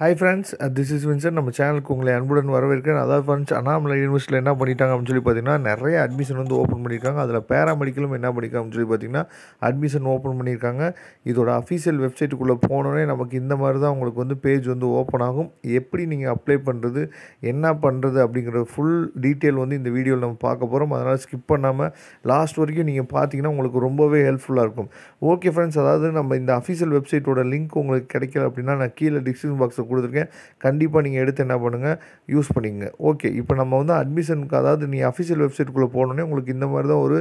hi friends this is Vinson நம்ம சேனலுக்கு உங்களை அன்புடன் வரவேற்கிறேன் அதாவது ஃப்ரெண்ட்ஸ் அண்ணாமலை யூனிவர்சிட்டியில் என்ன பண்ணிட்டாங்க அப்படின்னு சொல்லி பார்த்தீங்கன்னா நிறைய அட்மிஷன் வந்து ஓப்பன் பண்ணியிருக்காங்க அதில் பேராமெடிக்கலும் என்ன பண்ணியிருக்காங்க சொல்லி பார்த்தீங்கன்னா அட்மிஷன் ஓப்பன் பண்ணியிருக்காங்க இதோட அஃபீஷியல் வெப்சைட்டுக்குள்ளே போனோன்னே நமக்கு இந்த மாதிரி தான் உங்களுக்கு வந்து பேஜ் வந்து ஓப்பன் ஆகும் எப்படி நீங்கள் அப்ளை பண்ணுறது என்ன பண்ணுறது அப்படிங்கிற ஃபுல் டீட்டெயில் வந்து இந்த வீடியோவில் நம்ம பார்க்க போகிறோம் அதனால் ஸ்கிப் பண்ணாமல் லாஸ்ட் வரைக்கும் நீங்கள் பார்த்தீங்கன்னா உங்களுக்கு ரொம்பவே ஹெல்ப்ஃபுல்லாக இருக்கும் ஓகே ஃப்ரெண்ட்ஸ் அதாவது நம்ம இந்த அஃபீஷியல் வெப்சைட்டோட லிங்க் உங்களுக்கு கிடைக்கல அப்படின்னா நான் கீழே டிஸ்கிரிப்ஷன் பாக்ஸ் உங்களுக்கு கொடுத்துருக்கேன் கண்டிப்பாக நீங்கள் எடுத்து என்ன பண்ணுங்கள் யூஸ் பண்ணிங்க ஓகே இப்போ நம்ம வந்து அட்மிஷனுக்கு அதாவது நீ அஃபிஷியல் வெப்சைட்குள்ளே போனோடனே உங்களுக்கு இந்த மாதிரி தான் ஒரு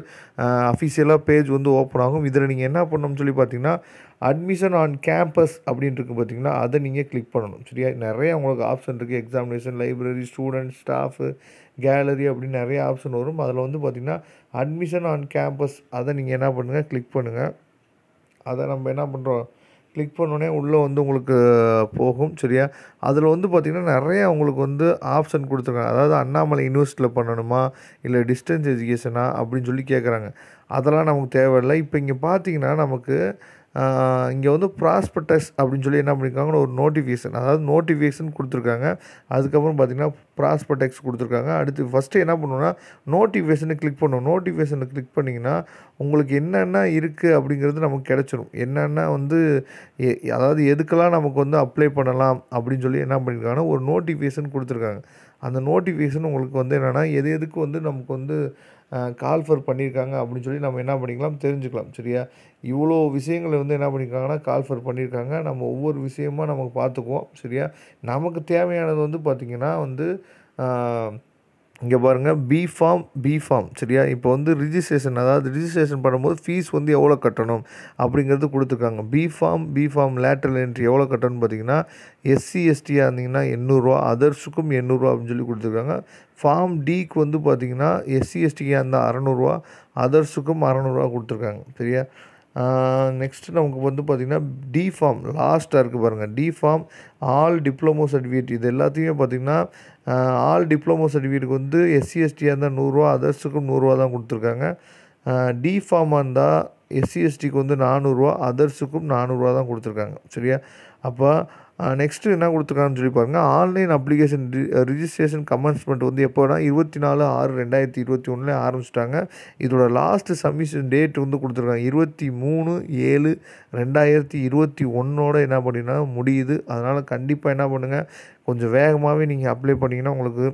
அஃபிஷியலாக பேஜ் வந்து ஓப்பன் ஆகும் இதில் நீங்கள் என்ன பண்ணணும்னு சொல்லி பார்த்தீங்கன்னா அட்மிஷன் ஆன் கேம்பஸ் அப்படின்ட்டு இருக்கு பார்த்தீங்கன்னா அதை நீங்கள் கிளிக் பண்ணணும் சரியா நிறைய உங்களுக்கு ஆப்ஷன் இருக்குது examination library student staff gallery அப்படின்னு நிறைய ஆப்ஷன் வரும் அதில் வந்து பார்த்திங்கன்னா அட்மிஷன் ஆன் கேம்பஸ் அதை நீங்கள் என்ன பண்ணுங்கள் கிளிக் பண்ணுங்கள் அதை நம்ம என்ன பண்ணுறோம் கிளிக் பண்ணோடனே உள்ளே வந்து உங்களுக்கு போகும் சரியா அதில் வந்து பார்த்திங்கன்னா நிறையா உங்களுக்கு வந்து ஆப்ஷன் கொடுத்துருக்காங்க அதாவது அண்ணாமலை யூனிவர்சிட்டியில் பண்ணணுமா இல்லை டிஸ்டன்ஸ் எஜுகேஷனா அப்படின்னு சொல்லி கேட்குறாங்க அதெல்லாம் நமக்கு தேவையில்லை இப்போ இங்கே பார்த்திங்கன்னா நமக்கு இங்கே வந்து ப்ராஸ்பெக்டஸ் அப்படின்னு சொல்லி என்ன பண்ணியிருக்காங்கன்னு ஒரு நோட்டிஃபிகேஷன் அதாவது நோட்டிஃபிகேஷன் கொடுத்துருக்காங்க அதுக்கப்புறம் பார்த்திங்கன்னா ப்ராஸ்பெக்டக்ஸ் கொடுத்துருக்காங்க அடுத்து ஃபஸ்ட்டு என்ன பண்ணுவோன்னா நோட்டிஃபிகேஷனை கிளிக் பண்ணும் நோட்டிஃபிகேஷனை கிளிக் பண்ணிங்கன்னா உங்களுக்கு என்னென்ன இருக்குது அப்படிங்கிறது நமக்கு கிடச்சிடும் என்னென்ன வந்து அதாவது எதுக்கெல்லாம் நமக்கு வந்து அப்ளை பண்ணலாம் அப்படின்னு சொல்லி என்ன பண்ணியிருக்காங்கன்னா ஒரு நோட்டிஃபிகேஷன் கொடுத்துருக்காங்க அந்த நோட்டிஃபிகேஷன் உங்களுக்கு வந்து என்னென்னா எது எதுக்கு வந்து நமக்கு வந்து கால் ஃபர் பண்ணியிருக்காங்க அப்படின்னு சொல்லி நம்ம என்ன பண்ணிக்கலாம் தெரிஞ்சுக்கலாம் சரியா இவ்வளோ விஷயங்களை வந்து என்ன பண்ணியிருக்காங்கன்னா கால் ஃபர் பண்ணியிருக்காங்க நம்ம ஒவ்வொரு விஷயமாக நமக்கு பார்த்துக்குவோம் சரியா நமக்கு தேவையானது வந்து பார்த்திங்கன்னா வந்து இங்கே பாருங்கள் பி ஃபார்ம் பி ஃபார்ம் சரியா இப்போ வந்து ரிஜிஸ்ட்ரேஷன் அதாவது ரிஜிஸ்ட்ரேஷன் பண்ணும்போது ஃபீஸ் வந்து எவ்வளோ கட்டணும் அப்படிங்கிறது கொடுத்துருக்காங்க B pharm B pharm lateral entry எவ்வளோ கட்டணும்னு பார்த்தீங்கன்னா எஸ்சி எஸ்டியாக இருந்தீங்கன்னா எண்ணூறுரூவா அதர்ஸுக்கும் எண்ணூறுரூவா அப்படின்னு சொல்லி கொடுத்துருக்காங்க ஃபார்ம் டிக்கு வந்து பார்த்திங்கன்னா எஸ்சி எஸ்டியாக இருந்தால் அறநூறுவா அதர்ஸுக்கும் அறநூறுவா கொடுத்துருக்காங்க சரியா நெக்ஸ்ட் நமக்கு வந்து பார்த்திங்கன்னா டி ஃபார்ம் லாஸ்ட்டாக இருக்குது பாருங்கள் D pharm all diploma certificate இது எல்லாத்தையுமே பார்த்திங்கன்னா ஆல் டிப்ளமோ சர்டிஃபிகேட்டுக்கு வந்து எஸ்சி எஸ்டியாக இருந்தால் நூறுரூவா அதர்ஸுக்கும் நூறுரூவா தான் கொடுத்துருக்காங்க டி ஃபார்மாக இருந்தால் எஸ்சி எஸ்டிக்கு வந்து நானூறுரூவா அதர்ஸுக்கும் நானூறுரூவா தான் கொடுத்துருக்காங்க சரியா அப்போ நெக்ஸ்ட்டு என்ன கொடுத்துருக்காங்கன்னு சொல்லி பாருங்கள் online application re registration commencement வந்து எப்போனா இருபத்தி நாலு ஆறு ரெண்டாயிரத்தி இருபத்தி ஒன்றில் ஆரம்பிச்சிட்டாங்க இதோட லாஸ்ட்டு சப்மிஷன் டேட் வந்து கொடுத்துருக்காங்க இருபத்தி மூணு ஏழு ரெண்டாயிரத்தி இருபத்தி ஒன்றோட என்ன பண்ணிங்கன்னா முடியுது அதனால் கண்டிப்பாக என்ன பண்ணுங்கள் கொஞ்சம் வேகமாகவே நீங்கள் அப்ளை பண்ணிங்கன்னா உங்களுக்கு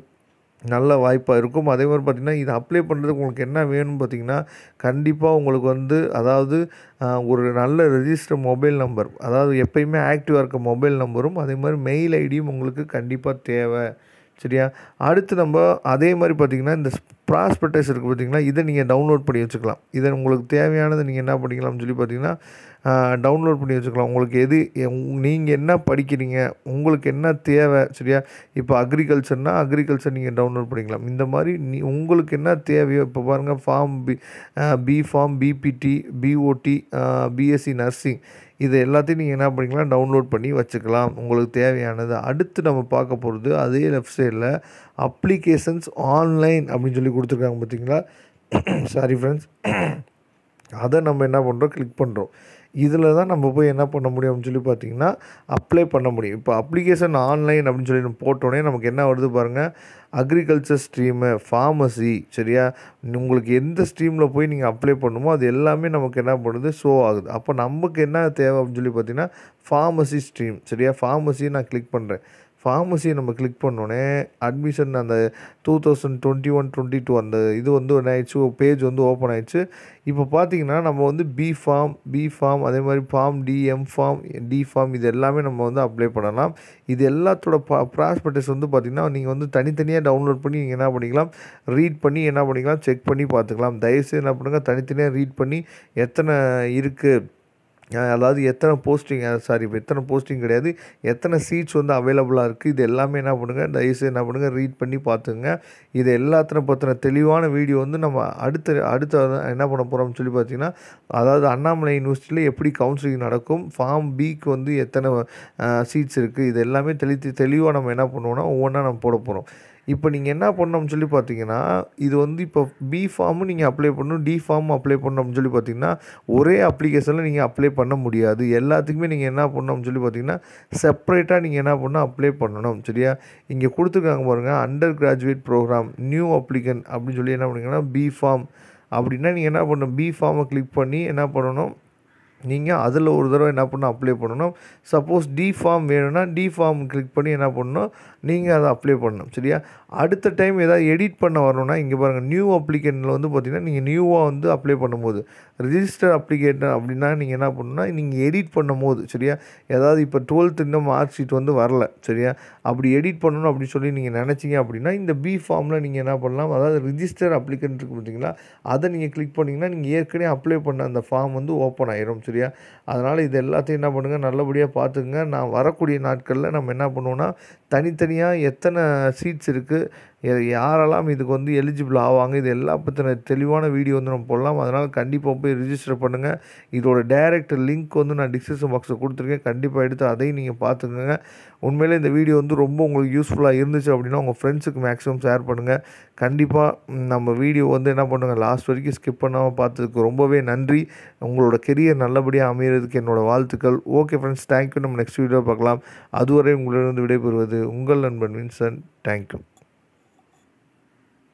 நல்ல வாய்ப்பாக இருக்கும் அதே மாதிரி பார்த்திங்கன்னா இதை அப்ளை பண்ணுறதுக்கு உங்களுக்கு என்ன வேணும்னு பார்த்திங்கன்னா கண்டிப்பாக உங்களுக்கு வந்து அதாவது ஒரு நல்ல ரெஜிஸ்டர் மொபைல் நம்பர் அதாவது எப்பயுமே ஆக்டிவாக இருக்க மொபைல் நம்பரும் அதே மாதிரி மெயில் ஐடியும் உங்களுக்கு கண்டிப்பாக தேவை சரியா அடுத்து நம்ம அதே மாதிரி பார்த்திங்கன்னா இந்த ப்ராஸ்பெக்டஸ் இருக்குது பார்த்திங்கன்னா இதை நீங்கள் டவுன்லோட் பண்ணி வச்சுக்கலாம் இதை உங்களுக்கு தேவையானதை நீங்கள் என்ன பண்ணிக்கலாம்னு சொல்லி பார்த்தீங்கன்னா டவுன்லோட் பண்ணி வச்சுக்கலாம் உங்களுக்கு எது நீங்கள் என்ன படிக்கிறீங்க உங்களுக்கு என்ன தேவை சரியா இப்போ அக்ரிகல்ச்சர்னால் அக்ரிகல்ச்சர் நீங்கள் டவுன்லோட் பண்ணிக்கலாம் இந்த மாதிரி நீ உங்களுக்கு என்ன தேவையோ இப்போ பாருங்கள் pharm B B pharm BPT BOT BSc nursing இது எல்லாத்தையும் நீங்கள் என்ன பண்ணிக்கலாம் டவுன்லோட் பண்ணி வச்சுக்கலாம் உங்களுக்கு தேவையானது அடுத்து நம்ம பார்க்க போகிறது அதே வெப்சைட்டில் அப்ளிகேஷன்ஸ் ஆன்லைன் அப்படின்னு சொல்லி கொடுத்துருக்காங்க பார்த்தீங்களா சாரி ஃப்ரெண்ட்ஸ் அதை நம்ம என்ன பண்ணுறோம் கிளிக் பண்ணுறோம் இதில் தான் நம்ம போய் என்ன பண்ண முடியும் அப்படின்னு சொல்லி பார்த்தீங்கன்னா அப்ளை பண்ண முடியும் இப்போ அப்ளிகேஷன் ஆன்லைன் அப்படின்னு சொல்லி நம்ம போட்டோடனே நமக்கு என்ன வருது பாருங்கள் அக்ரிகல்ச்சர் ஸ்ட்ரீமு ஃபார்மசி சரியா உங்களுக்கு எந்த ஸ்ட்ரீமில் போய் நீங்கள் அப்ளை பண்ணுமோ அது எல்லாமே நமக்கு என்ன பண்ணுது ஷோ ஆகுது அப்போ நமக்கு என்ன தேவை அப்படின்னு சொல்லி பார்த்தீங்கன்னா ஃபார்மசி ஸ்ட்ரீம் சரியா ஃபார்மசி நான் கிளிக் பண்ணுறேன் ஃபார்மசியை நம்ம கிளிக் பண்ணோன்னே அட்மிஷன் அந்த two thousand twenty one twenty two அந்த இது வந்து என்ன ஆயிடுச்சு பேஜ் வந்து ஓப்பன் ஆயிடுச்சு இப்போ பார்த்தீங்கன்னா நம்ம வந்து பி ஃபார்ம் பி ஃபார்ம் அதே மாதிரி pharm D M pharm D pharm இது எல்லாமே நம்ம வந்து அப்ளை பண்ணலாம் இது எல்லாத்தோட பா ப்ராஸ்பெக்டஸ் வந்து பார்த்திங்கன்னா நீங்கள் வந்து தனித்தனியாக டவுன்லோட் பண்ணி நீங்கள் என்ன பண்ணிக்கலாம் ரீட் பண்ணி என்ன பண்ணிக்கலாம் செக் பண்ணி பார்த்துக்கலாம் தயவுசெய்து என்ன பண்ணுங்கள் தனித்தனியாக ரீட் பண்ணி எத்தனை இருக்குது அதாவது எத்தனை போஸ்டிங் சாரி எத்தனை போஸ்டிங் கிடையாது எத்தனை சீட்ஸ் வந்து அவைலபிளாக இருக்குது இது எல்லாமே என்ன பண்ணுங்கள் தயவுசெய்து என்ன பண்ணுங்கள் ரீட் பண்ணி பார்த்துங்க இது எல்லாத்தினை பற்றின தெளிவான வீடியோ வந்து நம்ம அடுத்த அடுத்த என்ன பண்ண போகிறோம்னு சொல்லி பார்த்தீங்கன்னா அதாவது அண்ணாமலை யூனிவர்சிட்டியில் எப்படி கவுன்சிலிங் நடக்கும் ஃபார்ம் பிக்கு வந்து எத்தனை சீட்ஸ் இருக்குது இது எல்லாமே தெளித்து தெளிவாக நம்ம என்ன பண்ணுவோம்னா ஒவ்வொன்றா நம்ம போட போகிறோம் இப்போ நீங்கள் என்ன பண்ணோம்னு சொல்லி பார்த்தீங்கன்னா இது வந்து இப்போ பி ஃபார்மும் நீங்கள் அப்ளை பண்ணணும் டி ஃபார்மும் அப்ளை அப்படின்னு சொல்லி பார்த்தீங்கன்னா ஒரே அப்ளிகேஷனில் நீங்கள் அப்ளை பண்ண முடியாது எல்லாத்துக்குமே நீங்கள் என்ன பண்ணோம்னு சொல்லி பார்த்தீங்கன்னா செப்பரேட்டாக நீங்கள் என்ன பண்ணால் அப்ளை பண்ணணும் சரியா இங்கே கொடுத்துருக்காங்க பாருங்கள் undergraduate programme new applicant அப்படின்னு சொல்லி என்ன பண்ணுங்கன்னா பி ஃபார்ம் அப்படின்னா நீங்கள் என்ன பண்ணணும் பி ஃபார்மை கிளிக் பண்ணி என்ன பண்ணணும் நீங்கள் அதில் ஒரு தடவை என்ன பண்ணணும் அப்ளை பண்ணணும் சப்போஸ் டி ஃபார்ம் வேணும்னா டி ஃபார்ம் கிளிக் பண்ணி என்ன பண்ணணும் நீங்கள் அதை அப்ளை பண்ணணும் சரியா அடுத்த டைம் ஏதாவது எடிட் பண்ண வரணும்னா இங்கே பாருங்கள் நியூ அப்ளிகேட்டில் வந்து பார்த்திங்கன்னா நீங்கள் நியூவாக வந்து அப்ளை பண்ணும்போது ரிஜிஸ்டர் அப்ளிகேட்டர் அப்படின்னா நீங்கள் என்ன பண்ணணும்னா நீங்கள் எடிட் பண்ணும் போது சரியா ஏதாவது இப்போ டுவெல்த் இன்னும் மார்க் ஷீட் வந்து வரல சரியா அப்படி எடிட் பண்ணணும் அப்படின்னு சொல்லி நீங்கள் நினச்சிங்க அப்படின்னா இந்த பி ஃபார்மில் நீங்கள் என்ன பண்ணலாம் அதாவது ரிஜிஸ்டர் அப்ளிகன்ட் இருக்கு பார்த்தீங்களா அதை நீங்கள் கிளிக் பண்ணிங்கன்னா நீங்கள் ஏற்கனவே அப்ளை பண்ண அந்த ஃபார்ம் வந்து ஓப்பன் ஆயிரும் சரி சரியா அதனால் இது எல்லாத்தையும் என்ன பண்ணுங்கள் நல்லபடியாக பார்த்துக்குங்க நான் வரக்கூடிய நாட்களில் நம்ம என்ன பண்ணுவோன்னா தனித்தனியாக எத்தனை சீட்ஸ் இருக்குது யாரெல்லாம் இதுக்கு வந்து எலிஜிபிள் ஆவாங்க இது எல்லா பற்றின தெளிவான வீடியோ வந்து நம்ம போடலாம் அதனால் கண்டிப்பாக போய் ரிஜிஸ்டர் பண்ணுங்கள் இதோட டைரக்ட் லிங்க் வந்து நான் டிஸ்கிரிப்ஷன் பாக்ஸில் கொடுத்துருக்கேன் கண்டிப்பாக எடுத்து அதையும் நீங்கள் பார்த்துக்கோங்க உண்மையிலே இந்த வீடியோ வந்து ரொம்ப உங்களுக்கு யூஸ்ஃபுல்லாக இருந்துச்சு அப்படின்னா உங்கள் ஃப்ரெண்ட்ஸுக்கு மேக்ஸிமம் ஷேர் பண்ணுங்கள் கண்டிப்பாக நம்ம வீடியோ வந்து என்ன பண்ணுங்கள் லாஸ்ட் வரைக்கும் ஸ்கிப் பண்ணாமல் பார்த்ததுக்கு ரொம்பவே நன்றி உங்களோட கெரியர் நல்லபடியாக அமையிறதுக்கு என்னோடய வாழ்த்துக்கள் ஓகே ஃப்ரெண்ட்ஸ் தேங்க்யூ நம்ம நெக்ஸ்ட் வீடியோ பார்க்கலாம் அதுவரை உங்களிடம் விடைபெறுவது உங்கள் நண்பன் வின்சன் தேங்க்யூ